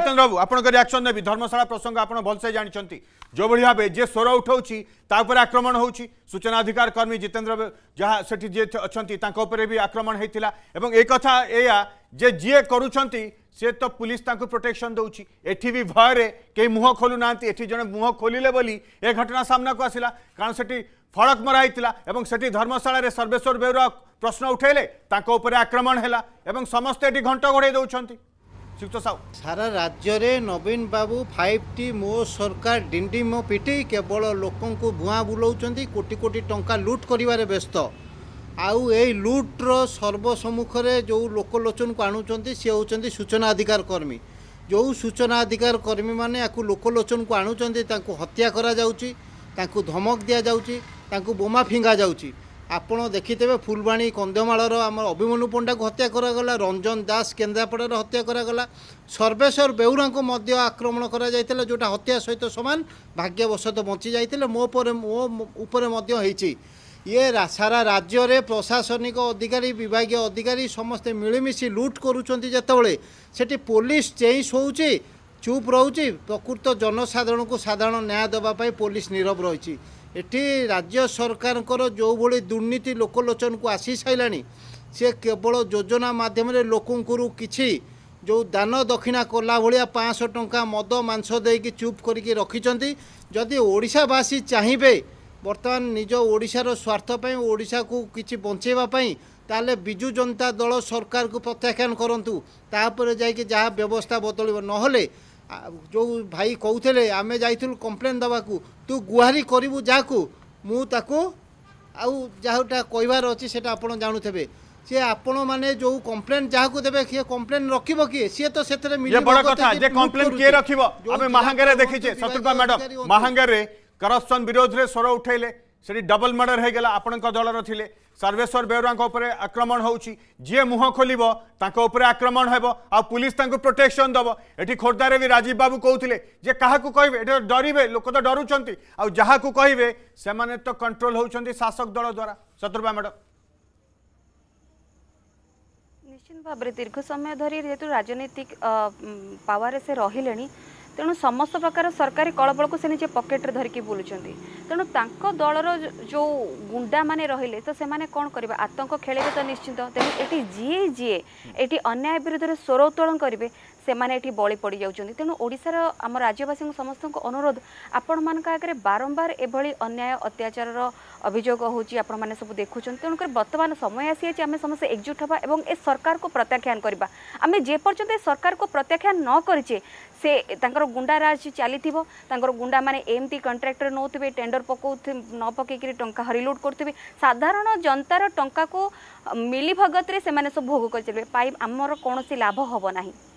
बाबू आपंकर रियाक्शन ने धर्मशाला प्रसंग आप भलसे जानते जो भाई भाव जे स्वर उठाऊपर आक्रमण होूचनाधिकार कर्मी जितेन्द्र जहाँ से अच्छा भी आक्रमण होता एकथा या जे जी करुँच सी तो पुलिस प्रोटेक्शन दौर भी भयरे कई मुह खोलू ना ये जड़े मुह खोलिले बोली ए घटना सामना को आसला कारण से फड़क मराई से धर्मशाला सर्वेश्वर बेहरा प्रश्न उठेले आक्रमण है समस्ते घंट घोड़े दौरान ଶ୍ରୀଯୁକ୍ତ ସାହୁ ସାରା ରାଜ୍ୟରେ ନବୀନ ବାବୁ ଫାଇଭ୍ ଟି ମୋ ସରକାର ଡିଣ୍ଡି ମୋ ପିଟେଇ କେବଳ ଲୋକଙ୍କୁ ଭୁଆଁ ବୁଲାଉଛନ୍ତି କୋଟି କୋଟି ଟଙ୍କା ଲୁଟ୍ କରିବାରେ ବ୍ୟସ୍ତ ଆଉ ଏଇ ଲୁଟ୍ର ସର୍ବସମ୍ମୁଖରେ ଯେଉଁ ଲୋକଲୋଚନକୁ ଆଣୁଛନ୍ତି ସେ ହେଉଛନ୍ତି ସୂଚନା ଅଧିକାର କର୍ମୀ ଯେଉଁ ସୂଚନା ଅଧିକାର କର୍ମୀମାନେ ୟାକୁ ଲୋକଲୋଚନକୁ ଆଣୁଛନ୍ତି ତାଙ୍କୁ ହତ୍ୟା କରାଯାଉଛି ତାଙ୍କୁ ଧମକ ଦିଆଯାଉଛି ତାଙ୍କୁ ବୋମା ଫିଙ୍ଗାଯାଉଛି ଆପଣ ଦେଖିଥିବେ ଫୁଲବାଣୀ କନ୍ଧମାଳର ଆମର ଅଭିମନ୍ୟୁ ପଣ୍ଡାକୁ ହତ୍ୟା କରାଗଲା ରଞ୍ଜନ ଦାସ କେନ୍ଦ୍ରାପଡ଼ାରେ ହତ୍ୟା କରାଗଲା ସର୍ବେଶ୍ୱର ବେଉରାଙ୍କୁ ମଧ୍ୟ ଆକ୍ରମଣ କରାଯାଇଥିଲା ଯେଉଁଟା ହତ୍ୟା ସହିତ ସମାନ ଭାଗ୍ୟବଶତଃ ବଞ୍ଚିଯାଇଥିଲେ ମୋ ପରେ ମୋ ଉପରେ ମଧ୍ୟ ହେଇଛି ଇଏ ସାରା ରାଜ୍ୟରେ ପ୍ରଶାସନିକ ଅଧିକାରୀ ବିଭାଗୀୟ ଅଧିକାରୀ ସମସ୍ତେ ମିଳିମିଶି ଲୁଟ୍ କରୁଛନ୍ତି ଯେତେବେଳେ ସେଠି ପୋଲିସ ଚେଇଁସ୍ ହେଉଛି চুপ রয়েছে প্রকৃত জনসাধারণ সাধারণ ন্যায় দেওয়া পুলিশ নীরব রয়েছে এটি রাজ্য সরকারঙ্কর যেভাবে দুর্নীতি লোকলোচনকু আসি সারা সে কেবল যোজনা মাধ্যমে লোকঙ্কর কিছু যে দান দক্ষিণা কলা ভাগ পাঁচশো টঙ্কা মদ মাংস দিয়ে চুপ করি রাখিছেন যদি ওড়িশাবাসী চাহিবে বর্তমান নিজ ওড়িশার স্বার্থপ্রাই ওড়শাকু কিছু বঞ্চাই তাহলে বিজু জনতা দল সরকার প্রত্যাখ্যান করতু তাপরে যাই যা ব্যবস্থা বদলব নহলে ଯେଉଁ ଭାଇ କହୁଥିଲେ ଆମେ ଯାଇଥିଲୁ କମ୍ପ୍ଲେନ୍ ଦେବାକୁ ତୁ ଗୁହାରି କରିବୁ ଯାହାକୁ ମୁଁ ତାକୁ ଆଉ ଯାହାଟା କହିବାର ଅଛି ସେଇଟା ଆପଣ ଜାଣୁଥିବେ ସେ ଆପଣମାନେ ଯେଉଁ କମ୍ପ୍ଲେନ୍ ଯାହାକୁ ଦେବେ ସିଏ କମ୍ପ୍ଲେନ୍ ରଖିବ କିଏ ସିଏ ତ ସେଥିରେ ବଡ଼ କଥା ଯେ କମ୍ପ୍ଲେନ୍ କିଏ ରଖିବ ଆମେ ମାହାଙ୍ଗାରେ ଦେଖିଛେ ଶତ୍ରୁପା ମ୍ୟାଡ଼ାମ୍ ମାହାଙ୍ଗାରେ କରପ୍ସନ୍ ବିରୋଧରେ ସ୍ୱର ଉଠାଇଲେ সেটি ডবল মর্ডর হয়ে গেল আপনার দলর লে সর্বেশ্বর বেউরা উপরে আক্রমণ হচ্ছে যে মুহ খোলব তাঁর উপরে আক্রমণ হব পুলিশ তাঁর প্রোটেকশন দেব এটি খোর্ধার বি রাজীব বাবু কৌলে যে কাহকু কহবে এটি ডরবে লোক তো ডরুচ্ছেন আহকু কহবে সে তো কন্ট্রোল হচ্ছেন শাসক দল দ্বারা শত্রুপা ম্যাডাম নিশ্চিত ভাবে দীর্ঘ সময় ধরে যেহেতু রাজনৈতিক পাওয়ারে সে রহলে ତେଣୁ ସମସ୍ତ ପ୍ରକାର ସରକାରୀ କଳବଳକୁ ସେ ନିଜେ ପକେଟରେ ଧରିକି ବୁଲୁଛନ୍ତି ତେଣୁ ତାଙ୍କ ଦଳର ଯେଉଁ ଗୁଣ୍ଡାମାନେ ରହିଲେ ତ ସେମାନେ କ'ଣ କରିବେ ଆତଙ୍କ ଖେଳିବେ ତ ନିଶ୍ଚିନ୍ତ ତେଣୁ ଏଠି ଯିଏ ଯିଏ ଏଠି ଅନ୍ୟାୟ ବିରୁଦ୍ଧରେ ସ୍ୱର ଉତ୍ତୋଳନ କରିବେ ସେମାନେ ଏଠି ବଳି ପଡ଼ିଯାଉଛନ୍ତି ତେଣୁ ଓଡ଼ିଶାର ଆମ ରାଜ୍ୟବାସୀଙ୍କୁ ସମସ୍ତଙ୍କୁ ଅନୁରୋଧ ଆପଣମାନଙ୍କ ଆଗରେ ବାରମ୍ବାର ଏଭଳି ଅନ୍ୟାୟ ଅତ୍ୟାଚାରର ଅଭିଯୋଗ ହେଉଛି ଆପଣମାନେ ସବୁ ଦେଖୁଛନ୍ତି ତେଣୁକରି ବର୍ତ୍ତମାନ ସମୟ ଆସିଯାଇଛି ଆମେ ସମସ୍ତେ ଏକଜୁଟ ହେବା ଏବଂ ଏ ସରକାରକୁ ପ୍ରତ୍ୟାଖ୍ୟାନ କରିବା ଆମେ ଯେପର୍ଯ୍ୟନ୍ତ ଏ ସରକାରକୁ ପ୍ରତ୍ୟାଖ୍ୟାନ ନ କରିଛେ ସେ ତାଙ୍କର ଗୁଣ୍ଡାରାଜ ଚାଲିଥିବ ତାଙ୍କର ଗୁଣ୍ଡାମାନେ ଏମିତି କଣ୍ଟ୍ରାକ୍ଟର ନେଉଥିବେ ଟେଣ୍ଡର ପକାଉଥିବେ ନ ପକାଇକିରି ଟଙ୍କା ହରିଲୁଟ୍ କରୁଥିବେ ସାଧାରଣ ଜନତାର ଟଙ୍କାକୁ ମିଲିଭଗତରେ ସେମାନେ ସବୁ ଭୋଗ କରିଚାଲିବେ ପାଇ ଆମର କୌଣସି ଲାଭ ହେବ ନାହିଁ